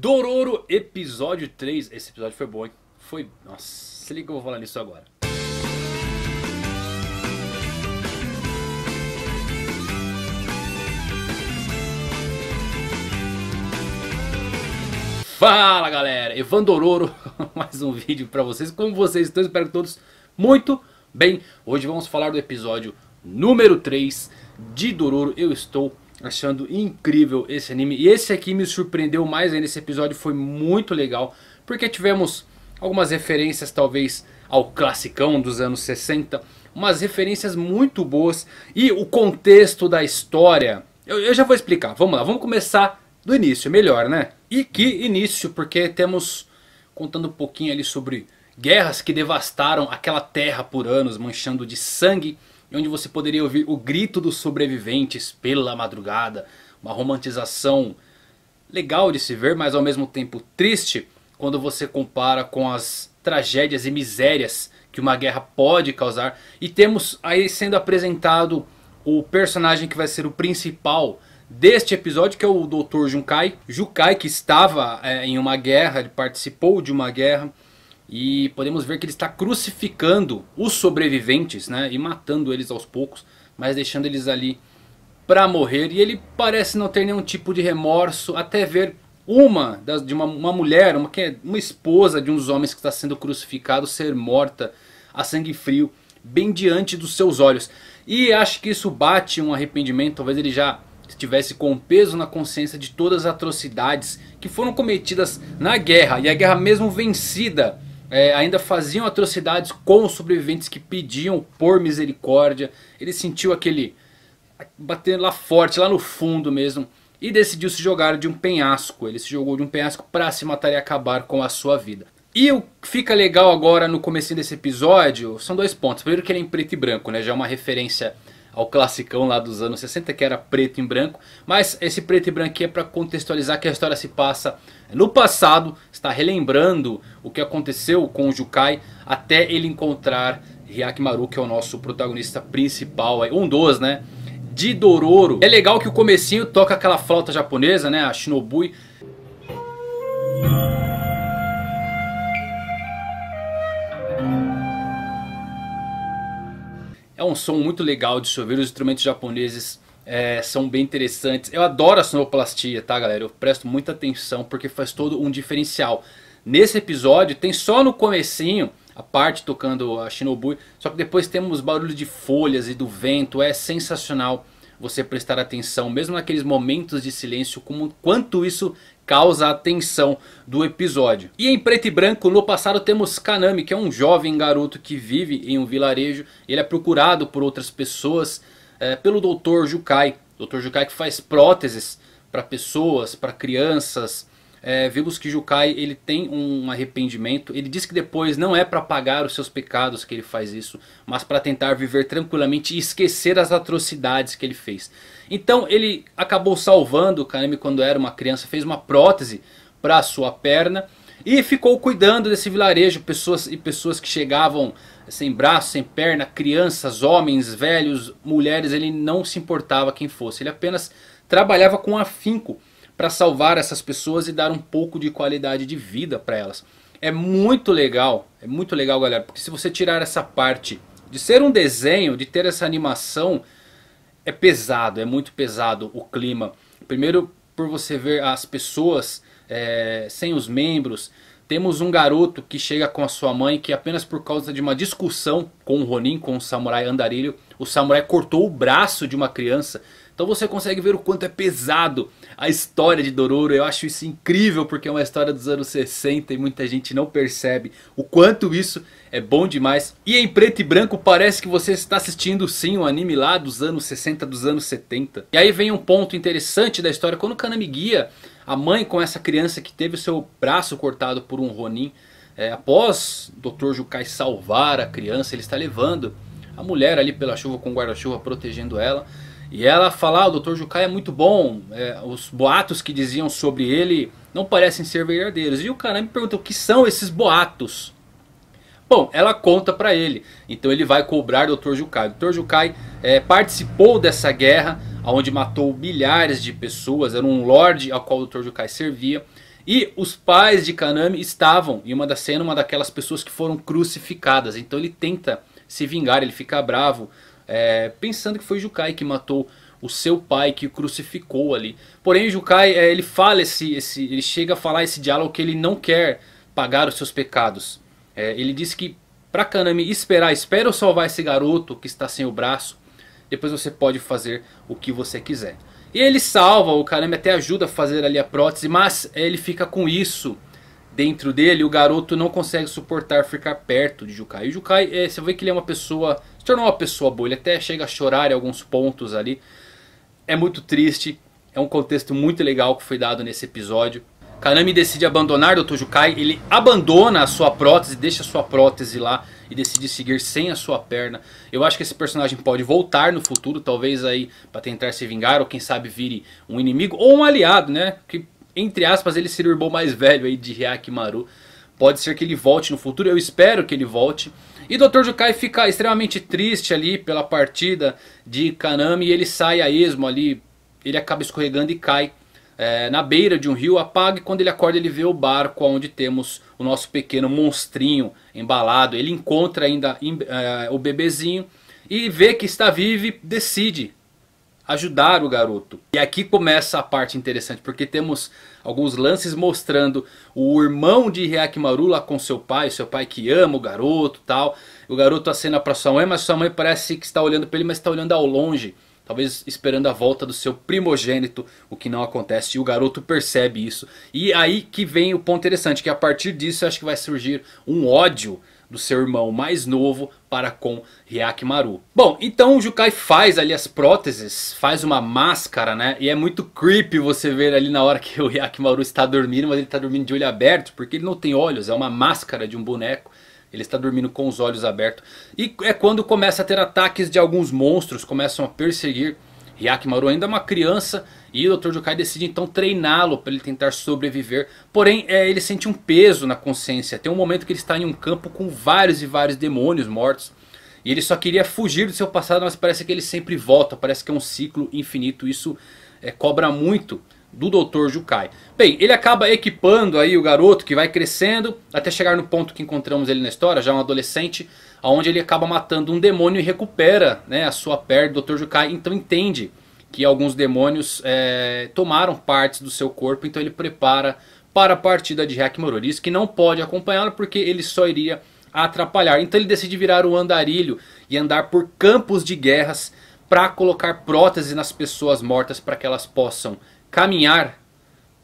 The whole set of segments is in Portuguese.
Dororo, episódio 3. Esse episódio foi bom, hein? Foi. Nossa, se liga que eu vou falar nisso agora. Fala galera, Evan Dororo, mais um vídeo pra vocês. Como vocês estão? Espero que todos muito bem. Hoje vamos falar do episódio número 3 de Dororo. Eu estou achando incrível esse anime. E esse aqui me surpreendeu mais ainda, esse episódio foi muito legal, porque tivemos algumas referências talvez ao classicão dos anos 60, umas referências muito boas e o contexto da história. Eu, eu já vou explicar, vamos lá, vamos começar do início, é melhor né? E que início, porque temos contando um pouquinho ali sobre guerras que devastaram aquela terra por anos, manchando de sangue e onde você poderia ouvir o grito dos sobreviventes pela madrugada, uma romantização legal de se ver, mas ao mesmo tempo triste quando você compara com as tragédias e misérias que uma guerra pode causar. E temos aí sendo apresentado o personagem que vai ser o principal deste episódio, que é o Dr. Junkai. Junkai que estava é, em uma guerra, ele participou de uma guerra e podemos ver que ele está crucificando os sobreviventes né, e matando eles aos poucos, mas deixando eles ali para morrer. E ele parece não ter nenhum tipo de remorso, até ver uma de uma, uma mulher, uma, que é uma esposa de um dos homens que está sendo crucificado, ser morta a sangue frio, bem diante dos seus olhos. E acho que isso bate um arrependimento, talvez ele já estivesse com peso na consciência de todas as atrocidades que foram cometidas na guerra. E a guerra mesmo vencida é, ainda faziam atrocidades com os sobreviventes que pediam por misericórdia. Ele sentiu aquele batendo lá forte, lá no fundo mesmo, e decidiu se jogar de um penhasco. Ele se jogou de um penhasco para se matar e acabar com a sua vida. E o que fica legal agora no começo desse episódio são dois pontos. Primeiro que ele é em preto e branco, né? Já é uma referência ao classicão lá dos anos 60, que era preto e branco. Mas esse preto e branco aqui é para contextualizar que a história se passa no passado, está relembrando o que aconteceu com o Jukai até ele encontrar Hyakimaru, que é o nosso protagonista principal, um dos, né? de Dororo. É legal que o comecinho toca aquela flauta japonesa, né? A Shinobui um som muito legal de chover. Os instrumentos japoneses é, são bem interessantes. Eu adoro a sonoplastia, tá galera? Eu presto muita atenção porque faz todo um diferencial. Nesse episódio tem só no comecinho a parte tocando a Shinobu. Só que depois temos barulho de folhas e do vento. É sensacional você prestar atenção, mesmo naqueles momentos de silêncio, como quanto isso causa a tensão do episódio. E em preto e branco, no passado temos Kanami, que é um jovem garoto que vive em um vilarejo. Ele é procurado por outras pessoas, é, pelo Dr. Jukai. Dr. Jukai que faz próteses para pessoas, para crianças, é, vemos que Jukai ele tem um arrependimento. Ele diz que depois não é para pagar os seus pecados que ele faz isso, mas para tentar viver tranquilamente e esquecer as atrocidades que ele fez. Então ele acabou salvando o Kaname quando era uma criança, fez uma prótese para a sua perna e ficou cuidando desse vilarejo, pessoas e pessoas que chegavam sem braço, sem perna, crianças, homens, velhos, mulheres, ele não se importava quem fosse, ele apenas trabalhava com afinco para salvar essas pessoas e dar um pouco de qualidade de vida para elas. É muito legal, é muito legal, galera, porque se você tirar essa parte de ser um desenho, de ter essa animação, é pesado, é muito pesado o clima. Primeiro por você ver as pessoas é, sem os membros, temos um garoto que chega com a sua mãe que apenas por causa de uma discussão com o Ronin, com o samurai andarilho, o samurai cortou o braço de uma criança. Então você consegue ver o quanto é pesado a história de Dororo. Eu acho isso incrível porque é uma história dos anos 60 e muita gente não percebe o quanto isso é bom demais. E em preto e branco parece que você está assistindo sim um anime lá dos anos 60, dos anos 70. E aí vem um ponto interessante da história. Quando o Kanami Guia a mãe com essa criança que teve o seu braço cortado por um Ronin. É, após Dr. Jukai salvar a criança, ele está levando a mulher ali pela chuva com guarda-chuva protegendo ela. E ela fala, ah, o Dr. Jukai é muito bom, é, os boatos que diziam sobre ele não parecem ser verdadeiros. E o cara me pergunta, o que são esses boatos? Bom, ela conta para ele, então ele vai cobrar Dr. Jukai. Dr. Jukai é, participou dessa guerra, onde matou milhares de pessoas, era um lorde ao qual o Dr. Jukai servia. E os pais de Kaname estavam em uma da cena, uma daquelas pessoas que foram crucificadas. Então ele tenta se vingar, ele fica bravo, é, pensando que foi Jukai que matou o seu pai que o crucificou ali. Porém, Jukai é, ele fala esse, esse, ele chega a falar esse diálogo que ele não quer pagar os seus pecados. É, ele diz que para Kaname esperar, espera eu salvar esse garoto que está sem o braço. Depois você pode fazer o que você quiser. E ele salva, o Karame até ajuda a fazer ali a prótese, mas ele fica com isso dentro dele. O garoto não consegue suportar ficar perto de Jukai. E o Jukai, é, você vê que ele é uma pessoa, se tornou uma pessoa boa, ele até chega a chorar em alguns pontos ali. É muito triste, é um contexto muito legal que foi dado nesse episódio. Kanami decide abandonar Dr. Jukai, ele abandona a sua prótese, deixa a sua prótese lá e decide seguir sem a sua perna. Eu acho que esse personagem pode voltar no futuro, talvez aí para tentar se vingar ou quem sabe vire um inimigo ou um aliado, né? Que entre aspas ele seria o irmão mais velho aí de Maru. Pode ser que ele volte no futuro, eu espero que ele volte. E Dr. Jukai fica extremamente triste ali pela partida de Kanami e ele sai a esmo ali, ele acaba escorregando e cai é, na beira de um rio, apaga e quando ele acorda ele vê o barco onde temos o nosso pequeno monstrinho embalado. Ele encontra ainda é, o bebezinho e vê que está vivo e decide ajudar o garoto. E aqui começa a parte interessante, porque temos alguns lances mostrando o irmão de Hyakimaru lá com seu pai, seu pai que ama o garoto tal. O garoto acena para sua mãe, mas sua mãe parece que está olhando para ele, mas está olhando ao longe. Talvez esperando a volta do seu primogênito, o que não acontece. E o garoto percebe isso. E aí que vem o ponto interessante, que a partir disso acho que vai surgir um ódio do seu irmão mais novo para com Hyakimaru. Bom, então o Jukai faz ali as próteses, faz uma máscara, né? E é muito creepy você ver ali na hora que o Hyakimaru está dormindo, mas ele está dormindo de olho aberto, porque ele não tem olhos, é uma máscara de um boneco. Ele está dormindo com os olhos abertos. E é quando começa a ter ataques de alguns monstros, começam a perseguir Yakimaru Ainda é uma criança e o Dr. Jokai decide então treiná-lo para ele tentar sobreviver. Porém, é, ele sente um peso na consciência. Tem um momento que ele está em um campo com vários e vários demônios mortos. E ele só queria fugir do seu passado, mas parece que ele sempre volta. Parece que é um ciclo infinito. Isso é, cobra muito do Dr. Jukai. Bem, ele acaba equipando aí o garoto que vai crescendo até chegar no ponto que encontramos ele na história, já um adolescente, onde ele acaba matando um demônio e recupera né, a sua perna do Dr. Jukai. Então entende que alguns demônios é, tomaram partes do seu corpo, então ele prepara para a partida de Hakimororo. Isso que não pode acompanhá-lo porque ele só iria atrapalhar. Então ele decide virar o andarilho e andar por campos de guerras para colocar próteses nas pessoas mortas para que elas possam caminhar,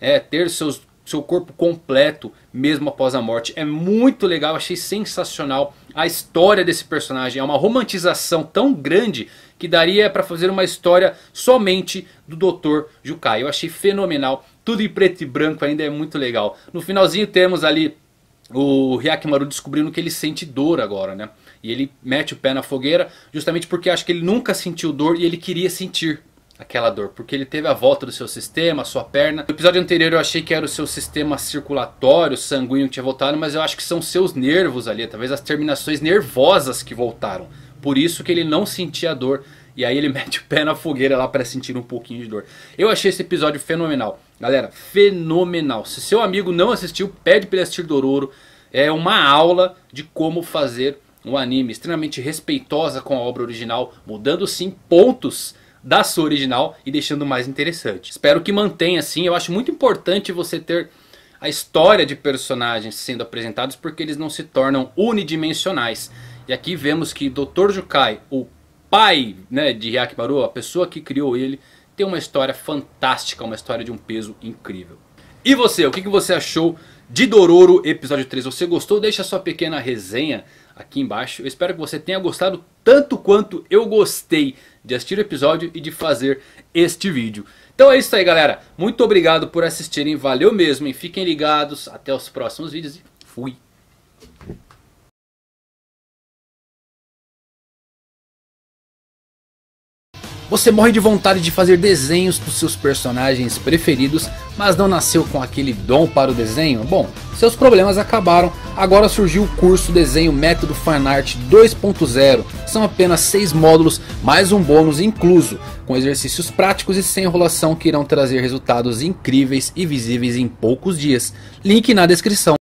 é, ter seus, seu corpo completo mesmo após a morte. É muito legal, achei sensacional a história desse personagem. É uma romantização tão grande que daria para fazer uma história somente do Dr. Jukai. Eu achei fenomenal, tudo em preto e branco ainda é muito legal. No finalzinho temos ali o Hyakimaru descobrindo que ele sente dor agora, né? E ele mete o pé na fogueira justamente porque acha que ele nunca sentiu dor e ele queria sentir aquela dor, porque ele teve a volta do seu sistema, a sua perna. No episódio anterior eu achei que era o seu sistema circulatório, sanguíneo que tinha voltado, mas eu acho que são seus nervos ali, talvez as terminações nervosas que voltaram. Por isso que ele não sentia dor. E aí ele mete o pé na fogueira lá para sentir um pouquinho de dor. Eu achei esse episódio fenomenal. Galera, fenomenal. Se seu amigo não assistiu, pede para ele assistir Dororo. É uma aula de como fazer um anime extremamente respeitosa com a obra original, mudando sim pontos da sua original e deixando mais interessante. Espero que mantenha assim, eu acho muito importante você ter a história de personagens sendo apresentados porque eles não se tornam unidimensionais. E aqui vemos que Dr. Jukai, o pai né, de Baru, a pessoa que criou ele, tem uma história fantástica, uma história de um peso incrível. E você, o que você achou de Dororo episódio 3? Você gostou? Deixa sua pequena resenha aqui embaixo. Eu espero que você tenha gostado tanto quanto eu gostei de assistir o episódio e de fazer este vídeo. Então é isso aí galera, muito obrigado por assistirem, valeu mesmo, hein? fiquem ligados, até os próximos vídeos e fui! Você morre de vontade de fazer desenhos dos seus personagens preferidos, mas não nasceu com aquele dom para o desenho? Bom, seus problemas acabaram. Agora surgiu o curso Desenho Método Fine Art 2.0. São apenas seis módulos, mais um bônus incluso, com exercícios práticos e sem enrolação que irão trazer resultados incríveis e visíveis em poucos dias. Link na descrição.